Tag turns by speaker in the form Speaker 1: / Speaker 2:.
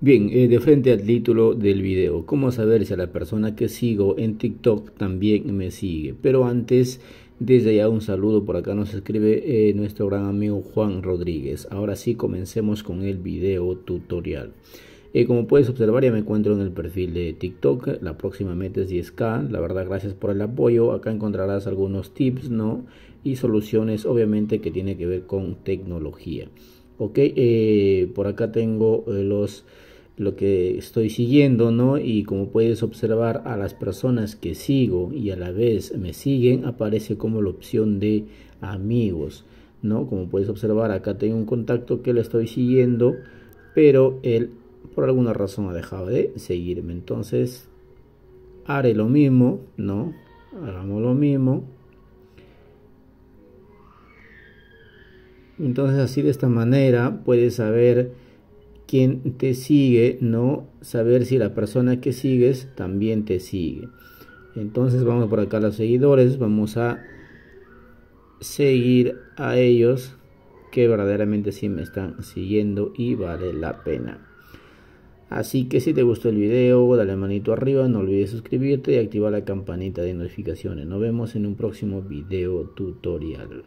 Speaker 1: Bien, eh, de frente al título del video, ¿cómo saber si la persona que sigo en TikTok también me sigue? Pero antes, desde ya un saludo, por acá nos escribe eh, nuestro gran amigo Juan Rodríguez. Ahora sí, comencemos con el video tutorial. Eh, como puedes observar, ya me encuentro en el perfil de TikTok. La próxima meta es 10K. La verdad, gracias por el apoyo. Acá encontrarás algunos tips, ¿no? Y soluciones, obviamente, que tiene que ver con tecnología ok eh, por acá tengo eh, los lo que estoy siguiendo, ¿no? Y como puedes observar, a las personas que sigo y a la vez me siguen, aparece como la opción de amigos, ¿no? Como puedes observar, acá tengo un contacto que le estoy siguiendo, pero él por alguna razón ha dejado de seguirme. Entonces, haré lo mismo, ¿no? Hagamos lo mismo. Entonces así de esta manera puedes saber quién te sigue, ¿no? Saber si la persona que sigues también te sigue. Entonces vamos por acá a los seguidores, vamos a seguir a ellos que verdaderamente sí me están siguiendo y vale la pena. Así que si te gustó el video, dale manito arriba, no olvides suscribirte y activar la campanita de notificaciones. Nos vemos en un próximo video tutorial.